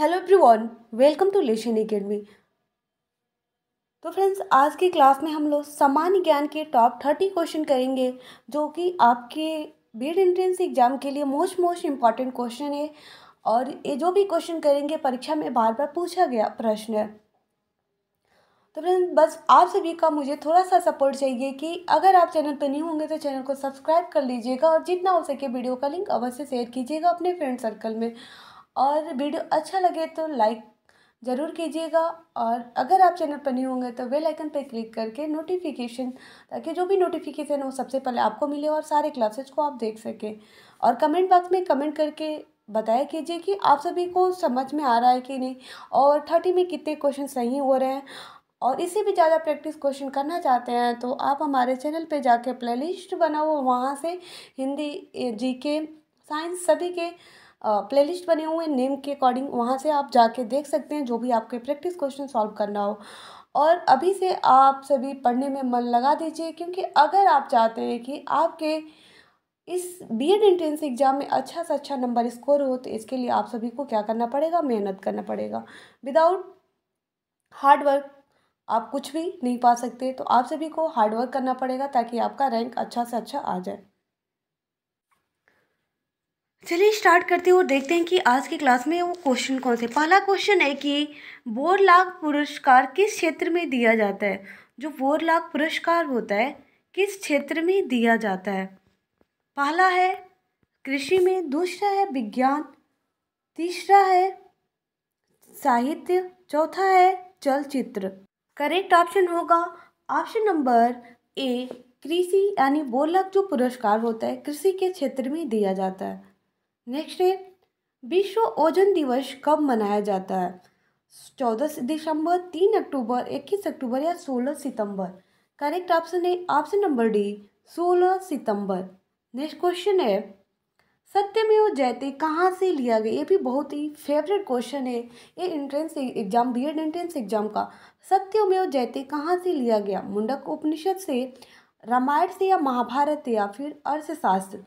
hello everyone welcome to lesson academy तो friends आज की क्लास में हम लोग सामान्य ज्ञान के टॉप थर्टी क्वेश्चन करेंगे जो कि आपके बीड एंट्रेंस एग्जाम के लिए मोस्ट मोस्ट इम्पॉर्टेंट क्वेश्चन है और ये जो भी क्वेश्चन करेंगे परीक्षा में बार बार पूछा गया प्रश्न है तो फ्रेंड्स बस आप सभी का मुझे थोड़ा सा सपोर्ट चाहिए कि अगर आप चैनल पर नहीं होंगे तो चैनल को सब्सक्राइब कर लीजिएगा और जितना हो सके वीडियो का लिंक अवश्य शेयर कीजिएगा अपने फ्रेंड सर्कल में और वीडियो अच्छा लगे तो लाइक ज़रूर कीजिएगा और अगर आप चैनल पर नहीं होंगे तो बेल आइकन पर क्लिक करके नोटिफिकेशन ताकि जो भी नोटिफिकेशन हो सबसे पहले आपको मिले और सारे क्लासेज को आप देख सकें और कमेंट बॉक्स में कमेंट करके बताया कीजिए कि आप सभी को समझ में आ रहा है कि नहीं और थर्टी में कितने क्वेश्चन सही हो रहे हैं और इससे भी ज़्यादा प्रैक्टिस क्वेश्चन करना चाहते हैं तो आप हमारे चैनल पे जाके प्लेलिस्ट बनाओ वहाँ से हिंदी जीके साइंस सभी के प्लेलिस्ट बने हुए हैं नेम के अकॉर्डिंग वहाँ से आप जाके देख सकते हैं जो भी आपके प्रैक्टिस क्वेश्चन सॉल्व करना हो और अभी से आप सभी पढ़ने में मन लगा दीजिए क्योंकि अगर आप चाहते हैं कि आपके इस बी एड एंट्रेंस एग्ज़ाम में अच्छा से अच्छा नंबर स्कोर हो तो इसके लिए आप सभी को क्या करना पड़ेगा मेहनत करना पड़ेगा विदाउट हार्डवर्क आप कुछ भी नहीं पा सकते तो आप सभी को हार्डवर्क करना पड़ेगा ताकि आपका रैंक अच्छा से अच्छा आ जाए चलिए स्टार्ट करते हैं और देखते हैं कि आज के क्लास में वो क्वेश्चन कौन से पहला क्वेश्चन है कि बोर लाख पुरस्कार किस क्षेत्र में दिया जाता है जो बोर लाख पुरस्कार होता है किस क्षेत्र में दिया जाता है पहला है कृषि में दूसरा है विज्ञान तीसरा है साहित्य चौथा है चलचित्र करेक्ट ऑप्शन होगा ऑप्शन नंबर ए कृषि यानी लाख जो पुरस्कार होता है कृषि के क्षेत्र में दिया जाता है नेक्स्ट है विश्व ओजन दिवस कब मनाया जाता है चौदह दिसंबर तीन अक्टूबर इक्कीस अक्टूबर या सोलह सितंबर करेक्ट ऑप्शन है ऑप्शन नंबर डी सोलह सितंबर नेक्स्ट क्वेश्चन है सत्यमेव जयते कहाँ से लिया गया ये भी बहुत ही फेवरेट क्वेश्चन है ये entrance exam B Ed entrance exam का सत्यमेव जयते कहाँ से लिया गया मुंडक उपनिषद से रामायण से या महाभारत या फिर अर्थशास्त्र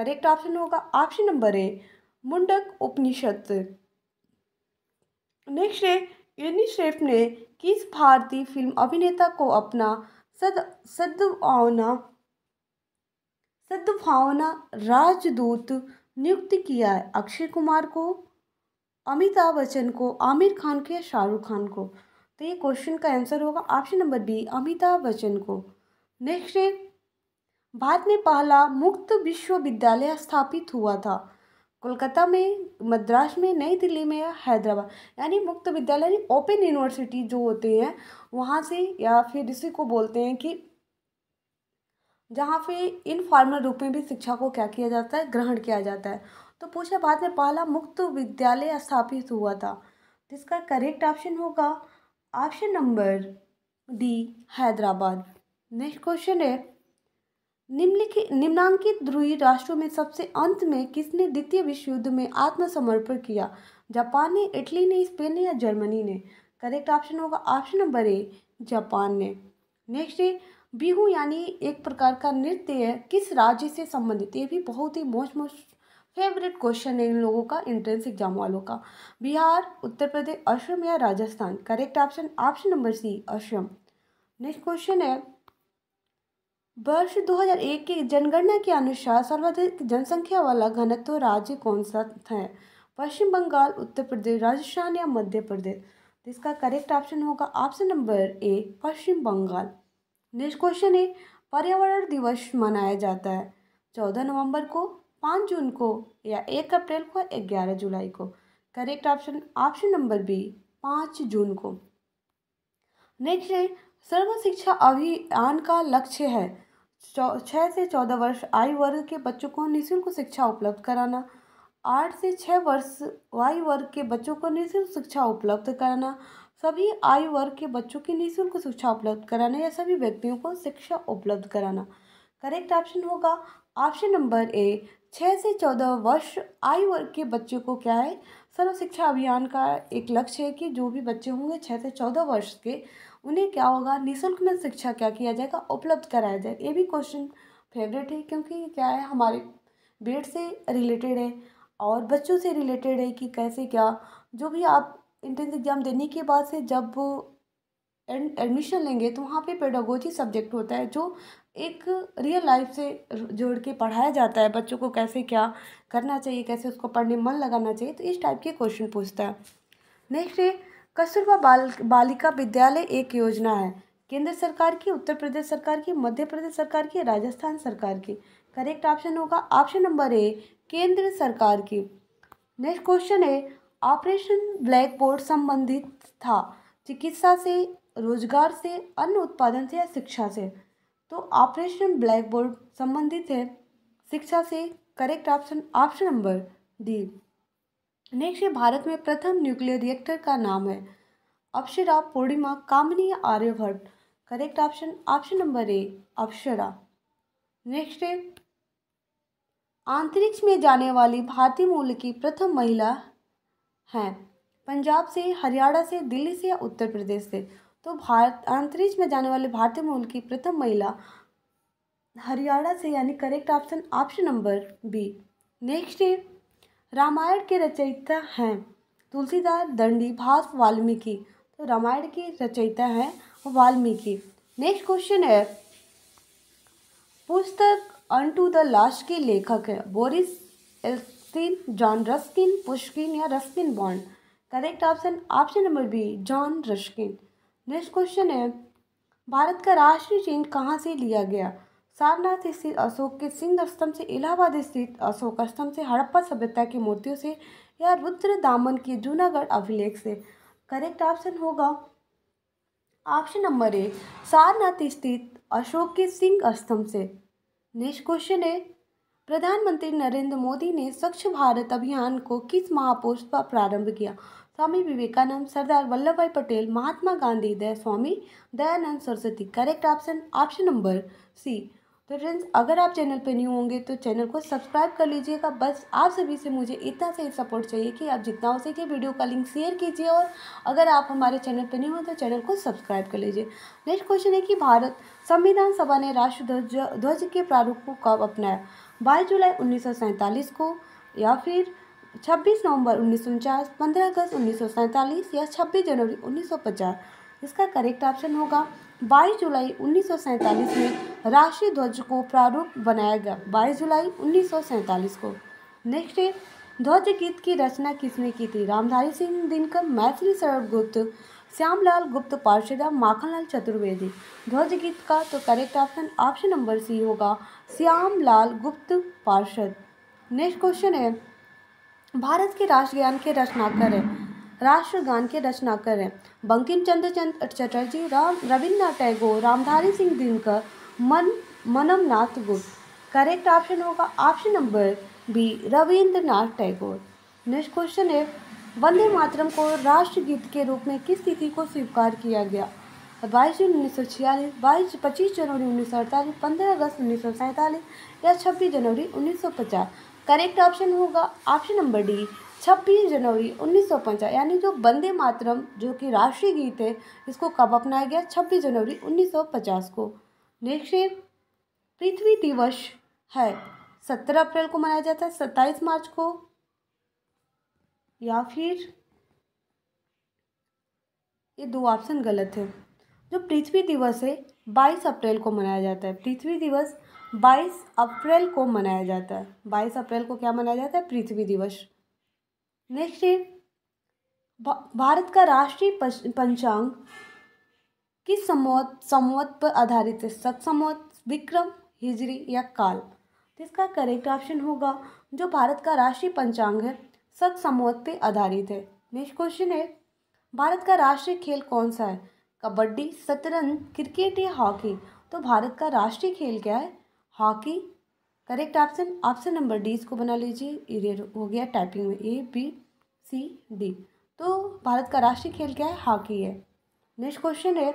करेक्ट ऑप्शन होगा ऑप्शन नंबर ए मुंडक उपनिषद नेक्स्ट है यूनि श्रेफ ने किस भारतीय फिल्म अभिनेता को अपना सद सद्भावना सद्भावना राजदूत नियुक्त किया है अक्षय कुमार को अमिताभ बच्चन को आमिर खान के शाहरुख खान को तो ये क्वेश्चन का आंसर होगा option number B Amitabh Bachchan को नेक्स्ट है भारत में पहला मुक्त विश्वविद्यालय स्थापित हुआ था कोलकाता में मद्रास में नई दिल्ली में या हैदराबाद यानी मुक्त विद्यालय यानी ओपन यूनिवर्सिटी जो होते हैं वहाँ से या फिर इसी को बोलते हैं कि जहाँ पे इनफॉर्मल रूप में भी शिक्षा को क्या किया जाता है ग्रहण किया जाता है तो पूछा बाद में पहला मुक्त विद्यालय स्थापित हुआ था जिसका करेक्ट ऑप्शन होगा option number D Hyderabad next question है निम्नलिखित निम्नांकित ध्रुवी राष्ट्रों में सबसे अंत में किसने द्वितीय विश्व युद्ध में आत्मसमर्पण किया जापान ने इटली ने स्पेन ने या जर्मनी ने करेक्ट ऑप्शन होगा ऑप्शन नंबर ए जापान ने नेक्स्ट है बिहू यानी एक प्रकार का नृत्य है किस राज्य से संबंधित ये भी बहुत ही मोस्ट मोस्ट फेवरेट क्वेश्चन है इन लोगों का एंट्रेंस एग्जाम वालों का बिहार उत्तर प्रदेश असम या Rajasthan correct option option number C Assam next question है वर्ष 2001 की जनगणना के अनुसार सर्वाधिक जनसंख्या वाला घनत्व राज्य कौन सा है पश्चिम बंगाल उत्तर प्रदेश राजस्थान या मध्य प्रदेश जिसका तो इसका करेक्ट ऑप्शन होगा option number A Paschim Bengal next question है पर्यावरण दिवस मनाया जाता है चौदह नवंबर को पाँच जून को या एक अप्रैल को या ग्यारह जुलाई को correct option option number B पाँच जून को नेक्स्ट है सर्व शिक्षा अभियान का लक्ष्य है छः से चौदह वर्ष आयु वर्ग के बच्चों को निःशुल्क शिक्षा उपलब्ध कराना आठ से छः वर्ष आयु वर्ग के बच्चों को निःशुल्क शिक्षा उपलब्ध कराना सभी आयु वर्ग के बच्चों की निःशुल्क शिक्षा उपलब्ध कराना या सभी व्यक्तियों को शिक्षा उपलब्ध कराना करेक्ट ऑप्शन होगा ऑप्शन नंबर ए छः से चौदह वर्ष आयु वर्ग के बच्चों को क्या है सर्व शिक्षा अभियान का एक लक्ष्य है कि जो भी बच्चे होंगे छः से चौदह वर्ष के उन्हें क्या होगा निःशुल्क में शिक्षा क्या किया जाएगा उपलब्ध कराया जाएगा ये भी क्वेश्चन फेवरेट है क्योंकि क्या है हमारे बेड से रिलेटेड है और बच्चों से रिलेटेड है कि कैसे क्या जो भी आप इंट्रेंस एग्ज़ाम देने के बाद से जब एडमिशन लेंगे तो वहाँ पे पेडागोजी सब्जेक्ट होता है जो एक रियल लाइफ से जोड़ के पढ़ाया जाता है बच्चों को कैसे क्या करना चाहिए कैसे उसको पढ़ने मन लगाना चाहिए तो इस टाइप के क्वेश्चन पूछता है नेक्स्ट है कस्तूरबा बाल बालिका विद्यालय एक योजना है केंद्र सरकार की उत्तर प्रदेश सरकार की मध्य प्रदेश सरकार की राजस्थान सरकार की करेक्ट ऑप्शन होगा ऑप्शन नंबर ए केंद्र सरकार की नेक्स्ट क्वेश्चन है ऑपरेशन ब्लैक बोर्ड संबंधित था चिकित्सा से रोजगार से अन्य उत्पादन से या शिक्षा से तो ऑपरेशन ब्लैक बोर्ड संबंधित है शिक्षा से correct option option number D next ये भारत में प्रथम न्यूक्लियर रिएक्टर का नाम है Apsara Purnima Kamini Aryabhata correct option option number A Apsara next है अंतरिक्ष में जाने वाली भारतीय मूल की प्रथम महिला हैं पंजाब से हरियाणा से दिल्ली से या उत्तर प्रदेश से तो भारत अंतरिक्ष में जाने वाले भारतीय मूल की प्रथम महिला हरियाणा से यानी correct option option number B next है रामायण के रचयिता हैं तुलसीदास दंडी भास वाल्मीकि तो रामायण की रचयिता हैं वाल्मीकि नेक्स्ट क्वेश्चन है पुस्तक अन टू द लास्ट के लेखक है Boris Yeltsin John Ruskin Pushkin या Ruskin Bond correct option option number B John Ruskin next question है भारत का राष्ट्रीय चिन्ह कहाँ से लिया गया सारनाथ स्थित अशोक के सिंह स्तंभ से इलाहाबाद स्थित अशोक स्तंभ से हड़प्पा सभ्यता की मूर्तियों से या रुद्र दामन के जूनागढ़ अभिलेख से करेक्ट ऑप्शन होगा ऑप्शन नंबर ए सारनाथ स्थित अशोक के सिंह स्तंभ से नेक्स्ट क्वेश्चन है प्रधानमंत्री नरेंद्र मोदी ने स्वच्छ भारत अभियान को किस महापुरुष पर प्रारंभ किया स्वामी विवेकानंद सरदार वल्लभ भाई पटेल महात्मा गांधी दया Swami Dayanand Saraswati correct option option number C तो फ्रेंड्स अगर आप चैनल पर न्यू होंगे तो चैनल को सब्सक्राइब कर लीजिएगा बस आप सभी से मुझे इतना सही सपोर्ट चाहिए कि आप जितना हो सके वीडियो का लिंक शेयर कीजिए और अगर आप हमारे चैनल पर न्यू हो तो चैनल को सब्सक्राइब कर लीजिए नेक्स्ट क्वेश्चन है कि भारत संविधान सभा ने राष्ट्र ध्वज के प्रारूप को कब अपनाया बाईस जुलाई उन्नीस को या फिर छब्बीस नवंबर उन्नीस सौ अगस्त उन्नीस या छब्बीस जनवरी उन्नीस इसका करेक्ट ऑप्शन होगा 22 जुलाई उन्नीस में राष्ट्रीय ध्वज को प्रारूप बनाया गया 22 जुलाई उन्नीस को नेक्स्ट है ध्वज गीत की रचना किसने की थी रामधारी सिंह दिनकर मैथिली शरण गुप्त श्यामलाल गुप्त पार्षदा माखनलाल चतुर्वेदी ध्वज गीत का तो correct option option number C होगा श्यामलाल गुप्त पार्षद नेक्स्ट क्वेश्चन है भारत के राष्ट्रगान के रचनाकार है राष्ट्रगान के रचना हैं बंकिम चंद्र चंद चटर्जी राम रविन्द्रनाथ टैगोर रामधारी सिंह दिनकर मन मनमनाथ गुप्त करेक्ट ऑप्शन होगा option number B Rabindranath Tagore next question है वंदे मातरम को राष्ट्रगीत के रूप में किस तिथि को स्वीकार किया गया बाईस जून उन्नीस सौ छियालीस बाईस पच्चीस जनवरी उन्नीस सौ अड़तालीस पंद्रह अगस्त उन्नीस सौ सैंतालीस या छब्बीस जनवरी उन्नीस सौ पचास करेक्ट ऑप्शन होगा ऑप्शन नंबर डी छब्बीस जनवरी 1950 यानी जो वंदे मातरम जो कि राष्ट्रीय गीत है इसको कब अपनाया गया छब्बीस जनवरी 1950 को नेक्स्ट है पृथ्वी दिवस है 17 अप्रैल को मनाया जाता है 27 मार्च को या फिर ये दो ऑप्शन गलत है जो पृथ्वी दिवस है 22 अप्रैल को मनाया जाता है पृथ्वी दिवस 22 अप्रैल को मनाया जाता है 22 अप्रैल को क्या मनाया जाता है पृथ्वी दिवस नेक्स्ट है भारत का राष्ट्रीय पंचांग किस समोत समोत पर आधारित है सत समोत विक्रम हिजरी या काल तो इसका करेक्ट ऑप्शन होगा जो भारत का राष्ट्रीय पंचांग है सत समोत पर आधारित है नेक्स्ट क्वेश्चन है भारत का राष्ट्रीय खेल कौन सा है कबड्डी शतरंज क्रिकेट या हॉकी तो भारत का राष्ट्रीय खेल क्या है hockey correct option option number D इसको बना लीजिए ये हो गया टाइपिंग में ए बी सी डी तो भारत का राष्ट्रीय खेल क्या है हॉकी है नेक्स्ट क्वेश्चन है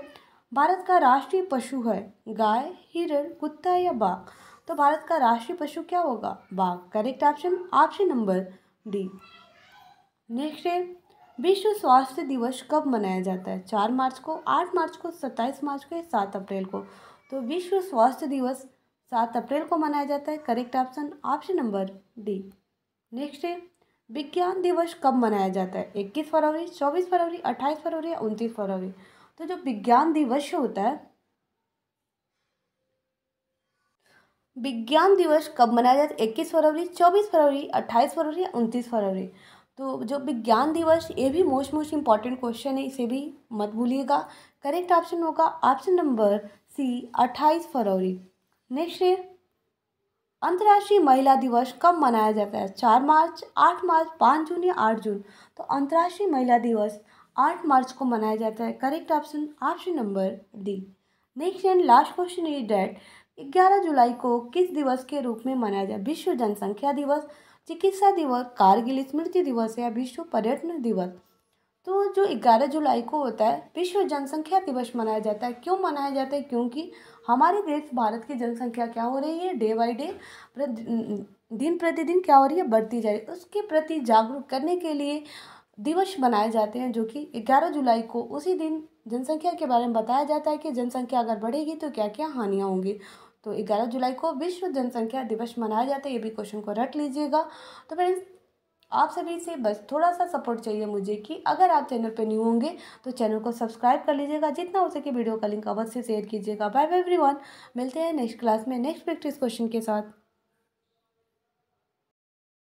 भारत का राष्ट्रीय पशु है गाय हिरण कुत्ता या बाघ तो भारत का राष्ट्रीय पशु क्या होगा बाघ correct option option number D next है विश्व स्वास्थ्य दिवस कब मनाया जाता है चार मार्च को आठ मार्च को सत्ताईस मार्च को या सात अप्रैल को तो विश्व स्वास्थ्य दिवस सात अप्रैल को मनाया जाता है correct option option number D next है विज्ञान दिवस कब मनाया जाता है इक्कीस फरवरी चौबीस फरवरी अट्ठाईस फरवरी या उनतीस फरवरी तो जो विज्ञान दिवस होता है विज्ञान दिवस कब मनाया जाता है इक्कीस फरवरी चौबीस फरवरी अट्ठाईस फरवरी या उनतीस फरवरी तो जो विज्ञान दिवस ये भी मोस्ट मोस्ट इंपॉर्टेंट क्वेश्चन है इसे भी मत भूलिएगा करेक्ट ऑप्शन होगा ऑप्शन नंबर सी अट्ठाईस फरवरी नेक्स्ट है अंतर्राष्ट्रीय महिला दिवस कब मनाया जाता है चार मार्च आठ मार्च पाँच जून या आठ जून तो अंतर्राष्ट्रीय महिला दिवस आठ मार्च को मनाया जाता है correct option option number D next and last question is date ग्यारह जुलाई को किस दिवस के रूप में मनाया जाए विश्व जनसंख्या दिवस चिकित्सा दिवस कारगिल स्मृति दिवस या विश्व पर्यटन दिवस तो जो ग्यारह जुलाई को होता है विश्व जनसंख्या दिवस मनाया जाता है क्यों मनाया जाता है क्योंकि हमारे देश भारत की जनसंख्या क्या हो रही है डे बाई डे दिन प्रतिदिन क्या हो रही है बढ़ती जा रही है उसके प्रति जागरूक करने के लिए दिवस मनाए जाते हैं जो कि 11 जुलाई को उसी दिन जनसंख्या के बारे में बताया जाता है कि जनसंख्या अगर बढ़ेगी तो क्या क्या हानियाँ होंगी तो 11 जुलाई को विश्व जनसंख्या दिवस मनाया जाता है ये भी क्वेश्चन को रट लीजिएगा तो फ्रेंड्स आप सभी से बस थोड़ा सा सपोर्ट चाहिए मुझे कि अगर आप चैनल पर न्यू होंगे तो चैनल को सब्सक्राइब कर लीजिएगा जितना हो सके वीडियो का लिंक अवश्य शेयर कीजिएगा बाय एवरीवन मिलते हैं नेक्स्ट क्लास में नेक्स्ट प्रैक्टिस क्वेश्चन के साथ